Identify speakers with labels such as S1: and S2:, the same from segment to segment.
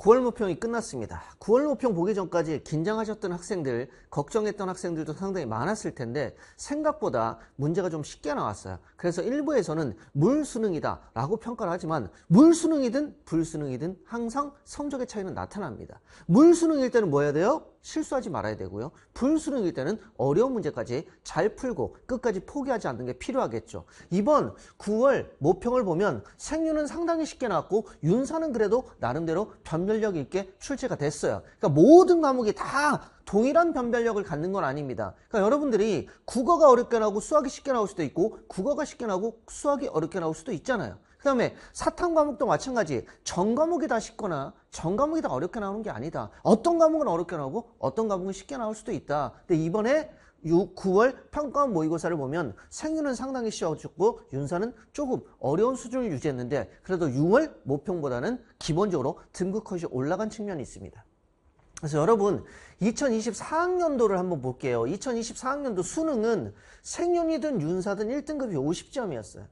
S1: 9월 모평이 끝났습니다. 9월 모평 보기 전까지 긴장하셨던 학생들, 걱정했던 학생들도 상당히 많았을 텐데 생각보다 문제가 좀 쉽게 나왔어요. 그래서 일부에서는 물수능이다 라고 평가를 하지만 물수능이든 불수능이든 항상 성적의 차이는 나타납니다. 물수능일 때는 뭐 해야 돼요? 실수하지 말아야 되고요. 분수능일 때는 어려운 문제까지 잘 풀고 끝까지 포기하지 않는 게 필요하겠죠. 이번 9월 모평을 보면 생유는 상당히 쉽게 나왔고 윤사는 그래도 나름대로 변별력 있게 출제가 됐어요. 그러니까 모든 과목이 다 동일한 변별력을 갖는 건 아닙니다. 그러니까 여러분들이 국어가 어렵게 나오고 수학이 쉽게 나올 수도 있고 국어가 쉽게 나오고 수학이 어렵게 나올 수도 있잖아요. 그 다음에 사탐 과목도 마찬가지 전 과목이 다 쉽거나 전 과목이 다 어렵게 나오는 게 아니다. 어떤 과목은 어렵게 나오고 어떤 과목은 쉽게 나올 수도 있다. 근데 이번에 6, 9월 평가원 모의고사를 보면 생윤은 상당히 쉬워졌고 윤사는 조금 어려운 수준을 유지했는데 그래도 6월 모평보다는 기본적으로 등급 컷이 올라간 측면이 있습니다. 그래서 여러분 2024학년도를 한번 볼게요. 2024학년도 수능은 생윤이든 윤사든 1등급이 50점이었어요.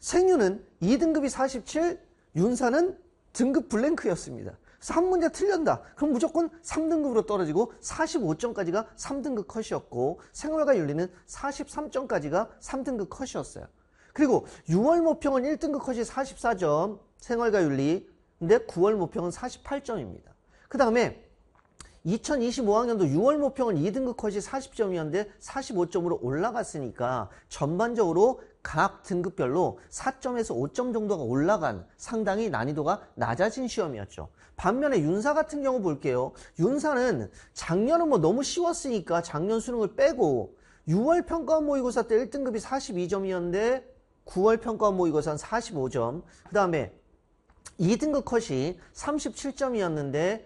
S1: 생유는 2등급이 47, 윤산은 등급 블랭크였습니다. 그래서 한 문제 틀렸다. 그럼 무조건 3등급으로 떨어지고 45점까지가 3등급 컷이었고 생활과 윤리는 43점까지가 3등급 컷이었어요. 그리고 6월 모평은 1등급 컷이 44점, 생활과 윤리. 근데 9월 모평은 48점입니다. 그 다음에 2025학년도 6월 모평은 2등급 컷이 40점이었는데 45점으로 올라갔으니까 전반적으로 각 등급별로 4점에서 5점 정도가 올라간 상당히 난이도가 낮아진 시험이었죠. 반면에 윤사 같은 경우 볼게요. 윤사는 작년은 뭐 너무 쉬웠으니까 작년 수능을 빼고 6월 평가원 모의고사 때 1등급이 42점이었는데 9월 평가원 모의고사는 45점. 그 다음에 2등급 컷이 37점이었는데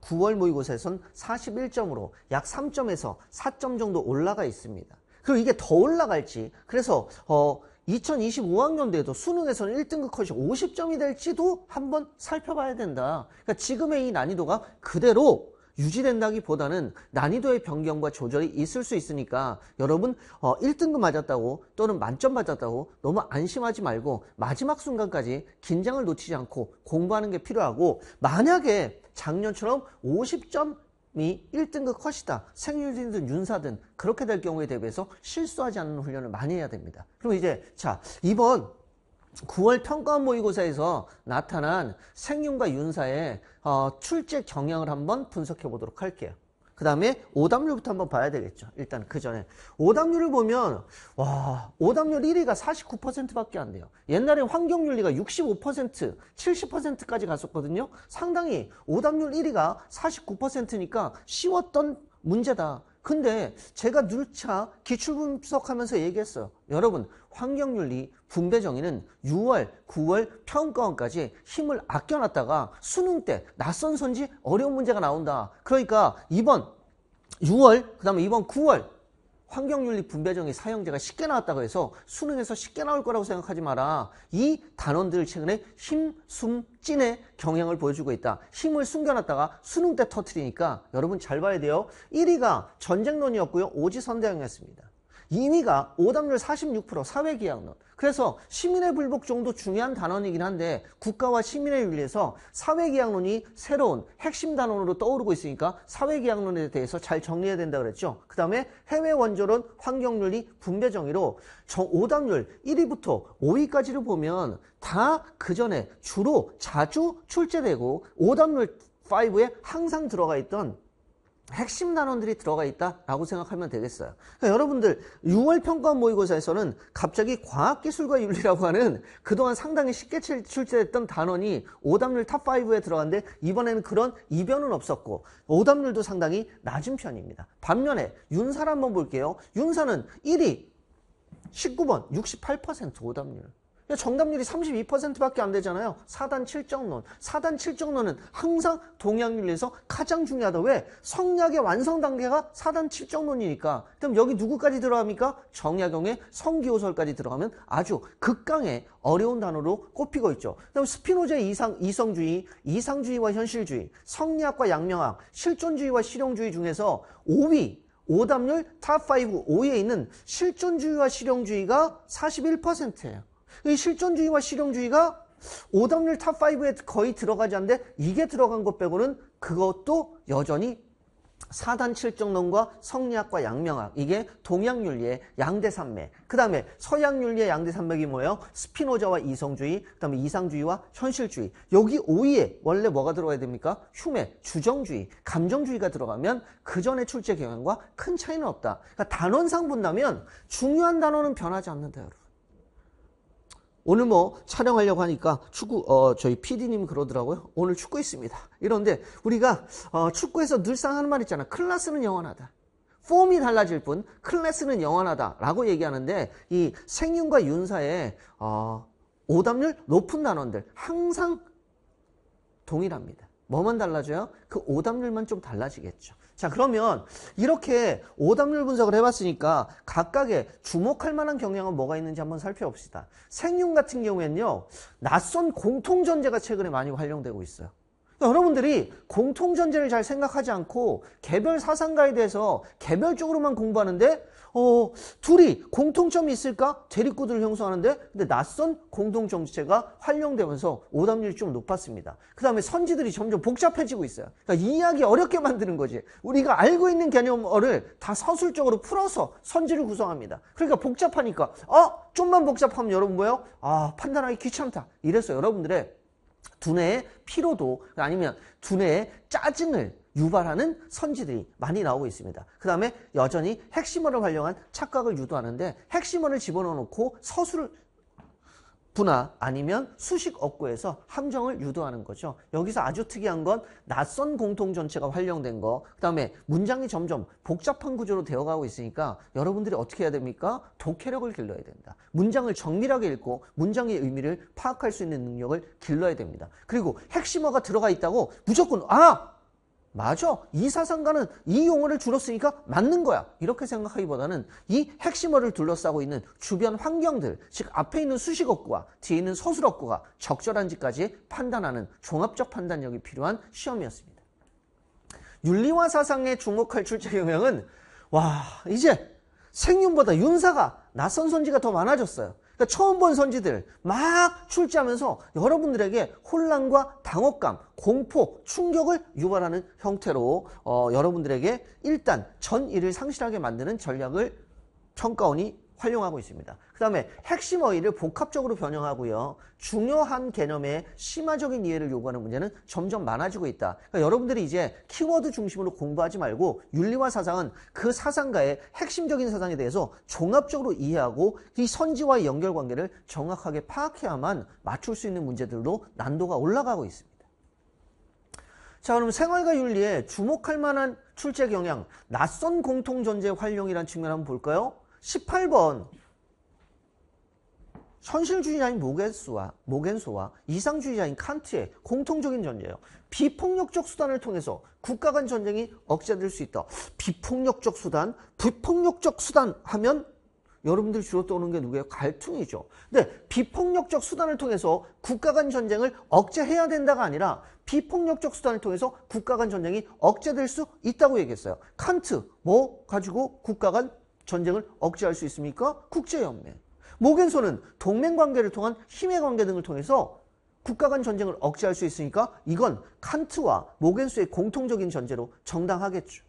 S1: 9월 모의고사에서는 41점으로 약 3점에서 4점 정도 올라가 있습니다. 그리고 이게 더 올라갈지 그래서 어 2025학년도에도 수능에서는 1등급 컷이 50점이 될지도 한번 살펴봐야 된다. 그러니까 지금의 이 난이도가 그대로 유지된다기보다는 난이도의 변경과 조절이 있을 수 있으니까 여러분 어, 1등급 맞았다고 또는 만점 맞았다고 너무 안심하지 말고 마지막 순간까지 긴장을 놓치지 않고 공부하는 게 필요하고 만약에 작년처럼 50점 이 1등급 컷이다. 생유진든 윤사든 그렇게 될 경우에 대비해서 실수하지 않는 훈련을 많이 해야 됩니다. 그럼 이제 자 이번 9월 평가원 모의고사에서 나타난 생윤과 윤사의 어, 출제 경향을 한번 분석해 보도록 할게요. 그 다음에 오답률부터 한번 봐야 되겠죠. 일단 그 전에 오답률을 보면 와 오답률 1위가 49%밖에 안 돼요. 옛날에 환경윤리가 65% 70%까지 갔었거든요. 상당히 오답률 1위가 49%니까 쉬웠던 문제다. 근데 제가 누차 기출 분석하면서 얘기했어요. 여러분 환경윤리 분배 정의는 6월, 9월 평가원까지 힘을 아껴놨다가 수능 때 낯선 선지 어려운 문제가 나온다. 그러니까 이번 6월, 그 다음에 이번 9월 환경윤리 분배정의 사용제가 쉽게 나왔다고 해서 수능에서 쉽게 나올 거라고 생각하지 마라. 이 단원들 을 최근에 힘, 숨, 찐의 경향을 보여주고 있다. 힘을 숨겨놨다가 수능 때 터트리니까 여러분 잘 봐야 돼요. 1위가 전쟁론이었고요. 오지선대형이었습니다. 2위가 오답률 46% 사회기학론. 그래서 시민의 불복 정도 중요한 단원이긴 한데 국가와 시민의 윤리에서 사회계약론이 새로운 핵심 단원으로 떠오르고 있으니까 사회계약론에 대해서 잘 정리해야 된다 그랬죠. 그 다음에 해외 원조론, 환경윤리, 분배 정의로 5단률 1위부터 5위까지를 보면 다 그 전에 주로 자주 출제되고 5단률 5에 항상 들어가 있던 핵심 단원들이 들어가 있다라고 생각하면 되겠어요. 그러니까 여러분들 6월 평가 모의고사에서는 갑자기 과학기술과 윤리라고 하는 그동안 상당히 쉽게 출제됐던 단원이 오답률 탑5에 들어갔는데 이번에는 그런 이변은 없었고 오답률도 상당히 낮은 편입니다. 반면에 윤사를 한번 볼게요. 윤사는 1위 19번 68% 오답률 정답률이 32%밖에 안 되잖아요. 사단 7정론. 사단 7정론은 항상 동양윤에서 가장 중요하다. 왜? 성약의 완성 단계가 사단 7정론이니까. 그럼 여기 누구까지 들어갑니까? 정약용의 성기호설까지 들어가면 아주 극강의 어려운 단어로 꼽히고 있죠. 그럼 스피노자의 이상, 이성주의, 이상주의와 현실주의, 성리학과 양명학, 실존주의와 실용주의 중에서 5위, 오답률 탑5 5위에 있는 실존주의와 실용주의가 41%예요. 이 실존주의와 실용주의가 오답률 탑5에 거의 들어가지 않는데 이게 들어간 것 빼고는 그것도 여전히 사단 칠정론과 성리학과 양명학 이게 동양 윤리의 양대 산맥 그 다음에 서양 윤리의 양대 산맥이 뭐예요? 스피노자와 이성주의 그 다음에 이상주의와 현실주의 여기 5위에 원래 뭐가 들어가야 됩니까? 흉메 주정주의, 감정주의가 들어가면 그 전에 출제 경향과 큰 차이는 없다 그러니까 단원상 본다면 중요한 단어는 변하지 않는다 여러분 오늘 뭐 촬영하려고 하니까 축구 어 저희 PD님 그러더라고요. 오늘 축구 있습니다. 이런데 우리가 어 축구에서 늘상 하는 말 있잖아. 클래스는 영원하다. 폼이 달라질 뿐 클래스는 영원하다라고 얘기하는데 이 생윤과 윤사의 어 오답률 높은 단원들 항상 동일합니다. 뭐만 달라져요? 그 오답률만 좀 달라지겠죠. 자 그러면 이렇게 오답률 분석을 해봤으니까 각각의 주목할 만한 경향은 뭐가 있는지 한번 살펴봅시다. 생윤 같은 경우에는요. 낯선 공통전제가 최근에 많이 활용되고 있어요. 그러니까 여러분들이 공통전제를 잘 생각하지 않고 개별 사상가에 대해서 개별적으로만 공부하는데 어, 둘이 공통점이 있을까? 대립구도를 형성하는데 근데 낯선 공동정체가 활용되면서 오답률이 좀 높았습니다. 그 다음에 선지들이 점점 복잡해지고 있어요. 그러니까 이야기 어렵게 만드는 거지. 우리가 알고 있는 개념어를 다 서술적으로 풀어서 선지를 구성합니다. 그러니까 복잡하니까 어? 좀만 복잡하면 여러분 뭐예요? 아 판단하기 귀찮다. 이래서 여러분들의 두뇌의 피로도 아니면 두뇌의 짜증을 유발하는 선지들이 많이 나오고 있습니다. 그 다음에 여전히 핵심어를 활용한 착각을 유도하는데 핵심어를 집어넣어놓고 서술을 부나 아니면 수식 어구에서 함정을 유도하는 거죠. 여기서 아주 특이한 건 낯선 공통 전체가 활용된 거. 그다음에 문장이 점점 복잡한 구조로 되어가고 있으니까 여러분들이 어떻게 해야 됩니까? 독해력을 길러야 됩니다 문장을 정밀하게 읽고 문장의 의미를 파악할 수 있는 능력을 길러야 됩니다. 그리고 핵심어가 들어가 있다고 무조건 아 맞아. 이 사상가는 이 용어를 줄여 쓰니까 맞는 거야. 이렇게 생각하기보다는 이 핵심어를 둘러싸고 있는 주변 환경들, 즉 앞에 있는 수식어구와 뒤에 있는 서술어구가 적절한지까지 판단하는 종합적 판단력이 필요한 시험이었습니다. 윤리와 사상에 주목할 출제 영향은 와 이제 생윤보다 윤사가 낯선 선지가 더 많아졌어요. 그러니까 처음 본 선지들 막 출제하면서 여러분들에게 혼란과 당혹감, 공포, 충격을 유발하는 형태로 어, 여러분들에게 일단 전 일을 상실하게 만드는 전략을 평가원이 활용하고 있습니다. 그 다음에 핵심 어휘를 복합적으로 변형하고요. 중요한 개념의 심화적인 이해를 요구하는 문제는 점점 많아지고 있다. 그러니까 여러분들이 이제 키워드 중심으로 공부하지 말고 윤리와 사상은 그 사상가의 핵심적인 사상에 대해서 종합적으로 이해하고 이 선지와의 연결관계를 정확하게 파악해야만 맞출 수 있는 문제들로 난도가 올라가고 있습니다. 자 그럼 생활과 윤리에 주목할 만한 출제 경향 낯선 공통전제 활용이란 측면 한번 볼까요? 18번 현실주의자인 모겐스와, 모겐소와 이상주의자인 칸트의 공통적인 전제예요. 비폭력적 수단을 통해서 국가 간 전쟁이 억제될 수 있다. 비폭력적 수단, 불폭력적 수단 하면 여러분들 주로 떠오르는 게 누구예요? 갈등이죠. 근데 비폭력적 수단을 통해서 국가 간 전쟁을 억제해야 된다가 아니라 비폭력적 수단을 통해서 국가 간 전쟁이 억제될 수 있다고 얘기했어요. 칸트, 뭐 가지고 국가 간 전쟁을 억제할 수 있습니까? 국제연맹. 모겐소는 동맹관계를 통한 힘의 관계 등을 통해서 국가 간 전쟁을 억제할 수 있으니까 이건 칸트와 모겐소의 공통적인 전제로 정당하겠죠.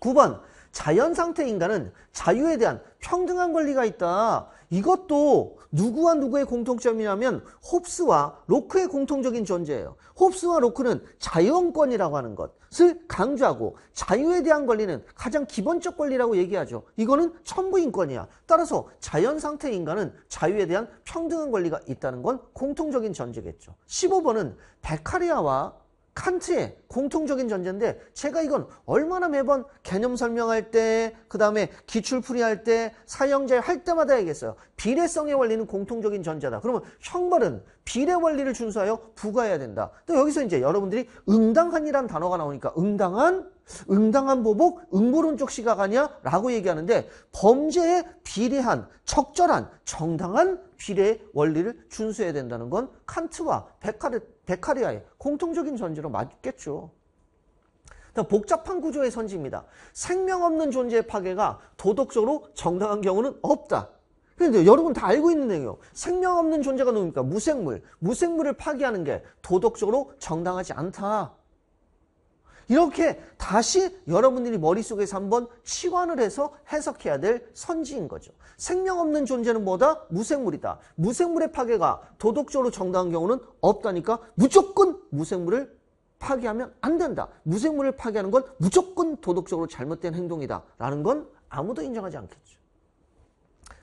S1: 9번 자연상태 인간은 자유에 대한 평등한 권리가 있다. 이것도 누구와 누구의 공통점이냐면 홉스와 로크의 공통적인 존재예요. 홉스와 로크는 자연권이라고 하는 것, 을 강조하고 자유에 대한 권리는 가장 기본적 권리라고 얘기하죠. 이거는 천부인권이야. 따라서 자연 상태 인간은 자유에 대한 평등한 권리가 있다는 건 공통적인 전제겠죠. 15번은 베카리아와 칸트의 공통적인 전제인데 제가 이건 얼마나 매번 개념 설명할 때, 그 다음에 기출풀이 할 때, 사형제 할 때마다 얘기했어요. 비례성의 원리는 공통적인 전제다. 그러면 형벌은 비례 원리를 준수하여 부과해야 된다. 또 여기서 이제 여러분들이 응당한이란 단어가 나오니까 응당한, 응당한 보복, 응보론쪽 시각 아니야? 라고 얘기하는데 범죄에 비례한, 적절한, 정당한 비례 원리를 준수해야 된다는 건 칸트와 베카르트 데카리아의 공통적인 전제로 맞겠죠. 복잡한 구조의 선지입니다. 생명 없는 존재의 파괴가 도덕적으로 정당한 경우는 없다. 그런데 여러분 다 알고 있는 내용이에요. 생명 없는 존재가 누굽니까? 무생물. 무생물을 파괴하는 게 도덕적으로 정당하지 않다. 이렇게 다시 여러분들이 머릿속에서 한번 치환을 해서 해석해야 될 선지인 거죠. 생명 없는 존재는 뭐다? 무생물이다. 무생물의 파괴가 도덕적으로 정당한 경우는 없다니까 무조건 무생물을 파괴하면 안 된다. 무생물을 파괴하는 건 무조건 도덕적으로 잘못된 행동이다. 라는 건 아무도 인정하지 않겠죠.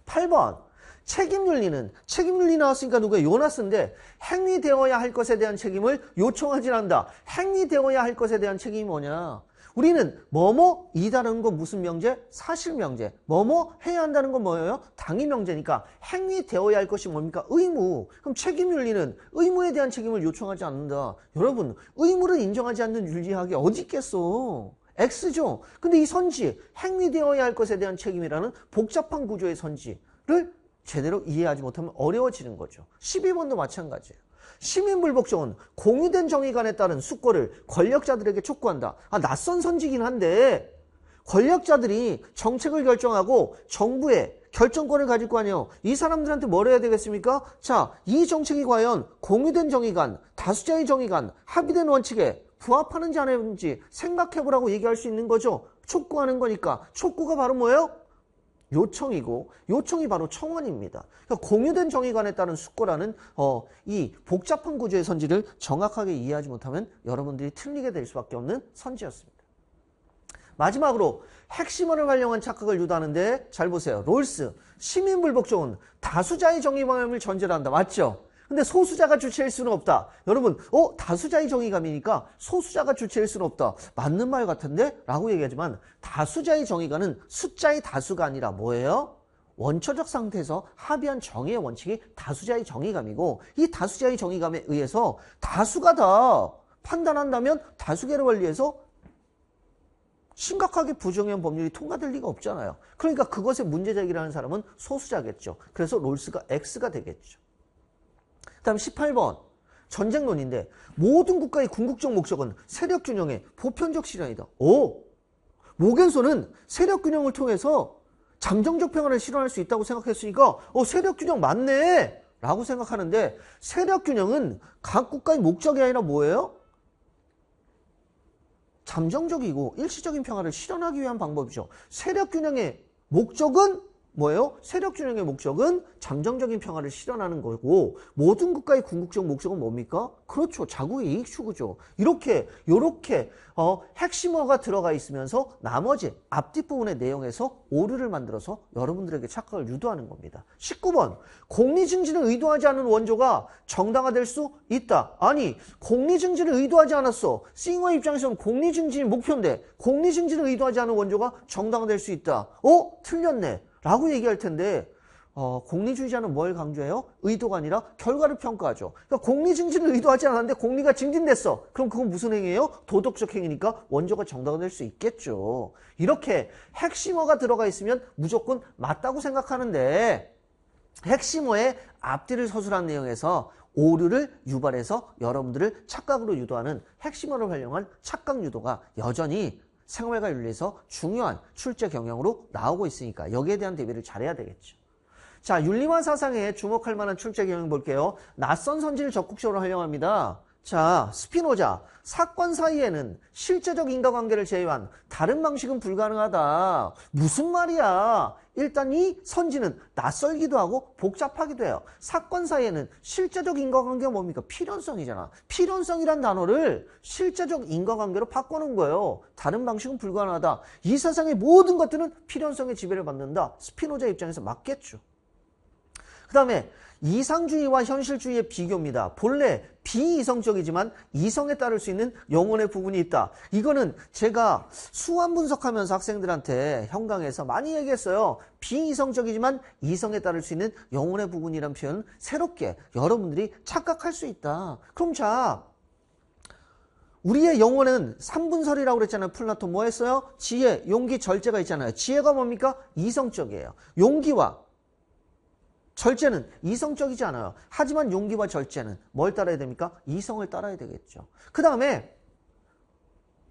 S1: 8번 책임윤리는 책임윤리 나왔으니까 누가야 요나스인데 행위되어야 할 것에 대한 책임을 요청하지 않는다. 행위되어야 할 것에 대한 책임이 뭐냐? 우리는 뭐뭐 이다른 건 무슨 명제? 사실 명제. 뭐뭐 해야 한다는 건 뭐예요? 당위 명제니까 행위되어야 할 것이 뭡니까? 의무. 그럼 책임윤리는 의무에 대한 책임을 요청하지 않는다. 여러분 의무를 인정하지 않는 윤리학이 어디 있겠어? X죠. 근데 이 선지, 행위되어야 할 것에 대한 책임이라는 복잡한 구조의 선지를 제대로 이해하지 못하면 어려워지는 거죠. 12번도 마찬가지예요. 시민불복종은 공유된 정의관에 따른 숙고를 권력자들에게 촉구한다. 아, 낯선 선지긴 한데 권력자들이 정책을 결정하고 정부에 결정권을 가질 거 아니에요. 이 사람들한테 뭘 해야 되겠습니까? 자, 이 정책이 과연 공유된 정의관, 다수자의 정의관, 합의된 원칙에 부합하는지 안 하는지 생각해보라고 얘기할 수 있는 거죠. 촉구하는 거니까. 촉구가 바로 뭐예요? 요청이고 요청이 바로 청원입니다. 그러니까 공유된 정의관에 따른 숙고라는 어, 이 복잡한 구조의 선지를 정확하게 이해하지 못하면 여러분들이 틀리게 될 수밖에 없는 선지였습니다. 마지막으로 핵심어를 활용한 착각을 유도하는데 잘 보세요. 롤스 시민불복종은 다수자의 정의방향을 전제로 한다. 맞죠? 근데 소수자가 주체일 수는 없다. 여러분, 어? 다수자의 정의감이니까 소수자가 주체일 수는 없다. 맞는 말 같은데? 라고 얘기하지만 다수자의 정의감은 숫자의 다수가 아니라 뭐예요? 원초적 상태에서 합의한 정의의 원칙이 다수자의 정의감이고 이 다수자의 정의감에 의해서 다수가 다 판단한다면 다수계를 관리해서 심각하게 부정형 법률이 통과될 리가 없잖아요. 그러니까 그것의 문제제이라는 사람은 소수자겠죠. 그래서 롤스가 X가 되겠죠. 그 다음 18번 전쟁론인데 모든 국가의 궁극적 목적은 세력균형의 보편적 실현이다. 오! 모겐소는 세력균형을 통해서 잠정적 평화를 실현할 수 있다고 생각했으니까 어 세력균형 맞네! 라고 생각하는데 세력균형은 각 국가의 목적이 아니라 뭐예요? 잠정적이고 일시적인 평화를 실현하기 위한 방법이죠. 세력균형의 목적은 뭐예요? 세력 균형의 목적은 잠정적인 평화를 실현하는 거고 모든 국가의 궁극적 목적은 뭡니까? 그렇죠. 자국의 이익 추구죠. 이렇게 요렇게 어, 핵심어가 들어가 있으면서 나머지 앞뒷 부분의 내용에서 오류를 만들어서 여러분들에게 착각을 유도하는 겁니다. 19번 공리 증진을 의도하지 않은 원조가 정당화될 수 있다. 아니 공리 증진을 의도하지 않았어. 싱어 입장에서는 공리 증진이 목표인데 공리 증진을 의도하지 않은 원조가 정당화될 수 있다. 어? 틀렸네. 라고 얘기할 텐데 어, 공리주의자는 뭘 강조해요? 의도가 아니라 결과를 평가하죠. 그러니까 공리 증진을 의도하지 않았는데 공리가 증진됐어. 그럼 그건 무슨 행위예요? 도덕적 행위니까 원조가 정당화될 수 있겠죠. 이렇게 핵심어가 들어가 있으면 무조건 맞다고 생각하는데 핵심어의 앞뒤를 서술한 내용에서 오류를 유발해서 여러분들을 착각으로 유도하는 핵심어를 활용한 착각 유도가 여전히 생활과 윤리에서 중요한 출제 경향으로 나오고 있으니까 여기에 대한 대비를 잘해야 되겠죠. 자, 윤리와 사상에 주목할 만한 출제 경향 볼게요. 낯선 선지를 적극적으로 활용합니다. 자, 스피노자. 사건 사이에는 실제적 인과관계를 제외한 다른 방식은 불가능하다. 무슨 말이야? 일단 이 선지는 낯설기도 하고 복잡하기도 해요. 사건 사이에는 실제적 인과관계가 뭡니까? 필연성이잖아. 필연성이란 단어를 실제적 인과관계로 바꿔놓은 거예요. 다른 방식은 불가능하다. 이 세상의 모든 것들은 필연성의 지배를 받는다. 스피노자 입장에서 맞겠죠. 그 다음에 이상주의와 현실주의의 비교입니다. 본래 비이성적이지만 이성에 따를 수 있는 영혼의 부분이 있다. 이거는 제가 수완 분석하면서 학생들한테 현강에서 많이 얘기했어요. 비이성적이지만 이성에 따를 수 있는 영혼의 부분이란 표현 새롭게 여러분들이 착각할 수 있다. 그럼 자 우리의 영혼은 3분설이라고 그랬잖아요. 플라톤 뭐 했어요? 지혜, 용기, 절제가 있잖아요. 지혜가 뭡니까? 이성적이에요. 용기와 절제는 이성적이지 않아요. 하지만 용기와 절제는 뭘 따라야 됩니까? 이성을 따라야 되겠죠. 그 다음에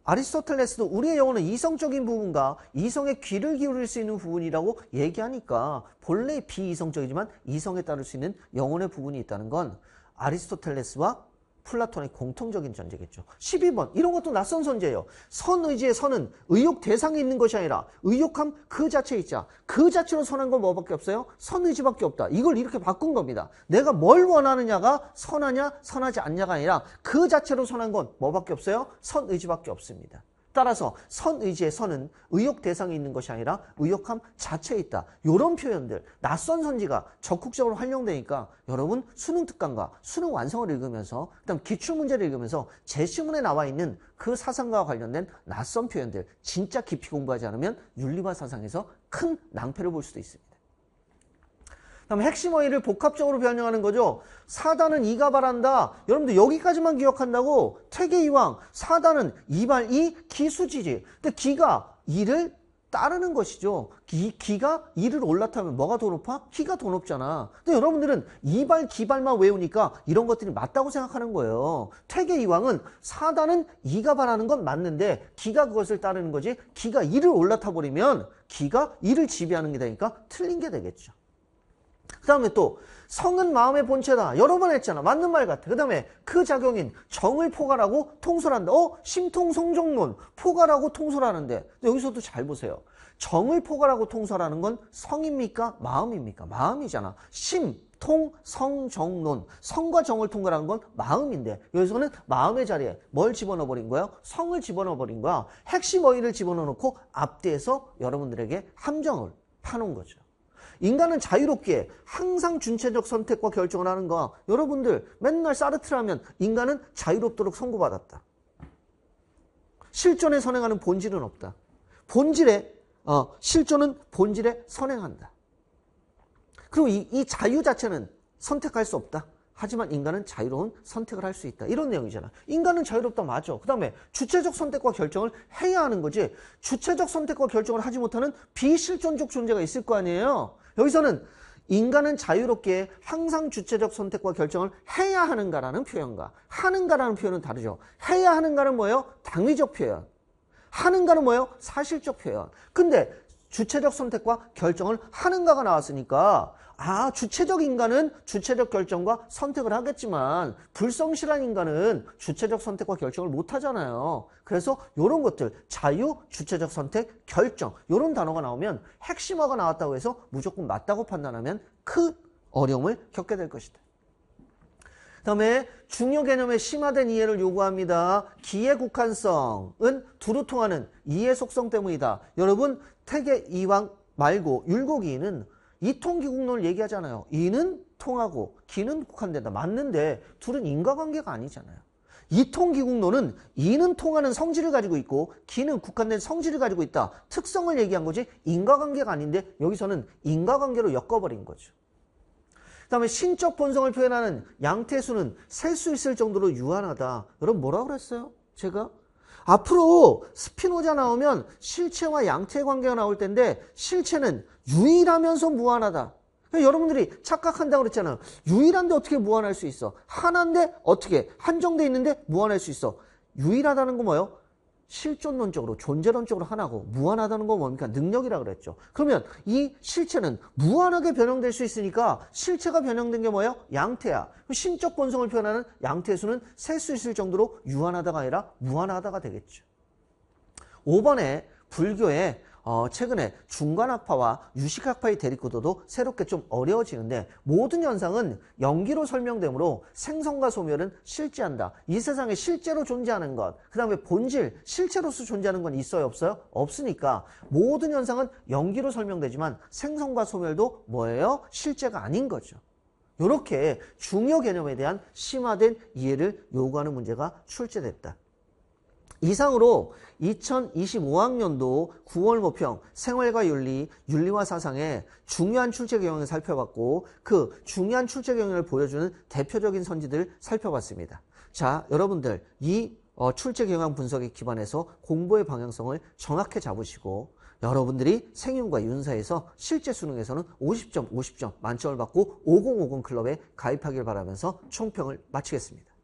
S1: 아리스토텔레스도 우리의 영혼은 이성적인 부분과 이성의 귀를 기울일 수 있는 부분이라고 얘기하니까 본래 비이성적이지만 이성에 따를 수 있는 영혼의 부분이 있다는 건 아리스토텔레스와 플라톤의 공통적인 전제겠죠. 12번 이런 것도 낯선 선제예요. 선의지의 선은 의욕 대상에 있는 것이 아니라 의욕함 그 자체에 있자. 그 자체로 선한 건 뭐밖에 없어요? 선의지밖에 없다. 이걸 이렇게 바꾼 겁니다. 내가 뭘 원하느냐가 선하냐 선하지 않냐가 아니라 그 자체로 선한 건 뭐밖에 없어요? 선의지밖에 없습니다. 따라서 선의지의 선은 의욕 대상에 있는 것이 아니라 의욕함 자체에 있다. 이런 표현들 낯선 선지가 적극적으로 활용되니까 여러분 수능 특강과 수능 완성을 읽으면서 그다음 기출 문제를 읽으면서 제시문에 나와 있는 그 사상과 관련된 낯선 표현들 진짜 깊이 공부하지 않으면 윤리와 사상에서 큰 낭패를 볼 수도 있습니다. 다음 핵심 어휘를 복합적으로 변형하는 거죠. 사단은 이가 바란다. 여러분들 여기까지만 기억한다고 퇴계이왕 사단은 이발이 기수지지. 근데 기가 이를 따르는 것이죠. 기, 기가 이를 올라타면 뭐가 더 높아? 키가 더 높잖아. 근데 여러분들은 이발, 기발만 외우니까 이런 것들이 맞다고 생각하는 거예요. 퇴계 이왕은 사단은 이가 바라는 건 맞는데 기가 그것을 따르는 거지. 기가 이를 올라타 버리면 기가 이를 지배하는 게 되니까 틀린 게 되겠죠. 그 다음에 또 성은 마음의 본체다. 여러 번 했잖아. 맞는 말 같아. 그 다음에 그 작용인 정을 포괄하고 통솔한다. 어? 심통성정론. 포괄하고 통솔하는데. 여기서도 잘 보세요. 정을 포괄하고 통솔하는 건 성입니까? 마음입니까? 마음이잖아. 심, 통, 성, 정론. 성과 정을 통괄하는건 마음인데 여기서는 마음의 자리에 뭘 집어넣어버린 거야? 성을 집어넣어버린 거야. 핵심 어휘를 집어넣어놓고 앞뒤에서 여러분들에게 함정을 파놓은 거죠. 인간은 자유롭게 항상 주체적 선택과 결정을 하는 거 여러분들 맨날 사르트라면 인간은 자유롭도록 선고받았다. 실존에 선행하는 본질은 없다. 본질에 어, 실존은 본질에 선행한다. 그리고 이, 이 자유 자체는 선택할 수 없다. 하지만 인간은 자유로운 선택을 할 수 있다. 이런 내용이잖아. 인간은 자유롭다 맞아. 그 다음에 주체적 선택과 결정을 해야 하는 거지. 주체적 선택과 결정을 하지 못하는 비실존적 존재가 있을 거 아니에요. 여기서는 인간은 자유롭게 항상 주체적 선택과 결정을 해야 하는가라는 표현과 하는가라는 표현은 다르죠. 해야 하는가는 뭐예요? 당위적 표현. 하는가는 뭐예요? 사실적 표현. 근데 주체적 선택과 결정을 하는가가 나왔으니까 아 주체적 인간은 주체적 결정과 선택을 하겠지만 불성실한 인간은 주체적 선택과 결정을 못하잖아요 그래서 이런 것들 자유 주체적 선택 결정 이런 단어가 나오면 핵심화가 나왔다고 해서 무조건 맞다고 판단하면 큰 그 어려움을 겪게 될 것이다 다음에 중요 개념의 심화된 이해를 요구합니다. 기의 국한성은 두루 통하는 이해 속성 때문이다. 여러분 태계 이왕 말고 율곡이는 이통기국론을 얘기하잖아요. 이는 통하고 기는 국한된다. 맞는데 둘은 인과관계가 아니잖아요. 이통기국론은 이는 통하는 성질을 가지고 있고 기는 국한된 성질을 가지고 있다. 특성을 얘기한 거지 인과관계가 아닌데 여기서는 인과관계로 엮어버린 거죠. 그 다음에 신적 본성을 표현하는 양태수는 셀 수 있을 정도로 유한하다. 여러분 뭐라 고 그랬어요? 제가 앞으로 스피노자 나오면 실체와 양태의 관계가 나올 텐데 실체는 유일하면서 무한하다. 그러니까 여러분들이 착각한다고 그랬잖아요. 유일한데 어떻게 무한할 수 있어? 하나인데 어떻게? 한정돼 있는데 무한할 수 있어? 유일하다는 거 뭐예요? 실존론적으로 존재론적으로 하나고 무한하다는 건 뭡니까? 능력이라 그랬죠. 그러면 이 실체는 무한하게 변형될 수 있으니까 실체가 변형된 게 뭐예요? 양태야. 그 신적 본성을 표현하는 양태 수는 셀 수 있을 정도로 유한하다가 아니라 무한하다가 되겠죠. 5번에 불교에 어, 최근에 중간학파와 유식학파의 대립구도도 새롭게 좀 어려워지는데 모든 현상은 연기로 설명되므로 생성과 소멸은 실제한다. 이 세상에 실제로 존재하는 것, 그 다음에 본질, 실제로서 존재하는 건 있어요? 없어요? 없으니까 모든 현상은 연기로 설명되지만 생성과 소멸도 뭐예요? 실제가 아닌 거죠. 이렇게 중요 개념에 대한 심화된 이해를 요구하는 문제가 출제됐다. 이상으로 2025학년도 9월 모평 생활과 윤리, 윤리와 사상의 중요한 출제 경향을 살펴봤고 그 중요한 출제 경향을 보여주는 대표적인 선지들 살펴봤습니다. 자, 여러분들 이 어, 출제 경향 분석에 기반해서 공부의 방향성을 정확히 잡으시고 여러분들이 생윤과 윤사에서 실제 수능에서는 50점, 50점 만점을 받고 5050 클럽에 가입하길 바라면서 총평을 마치겠습니다.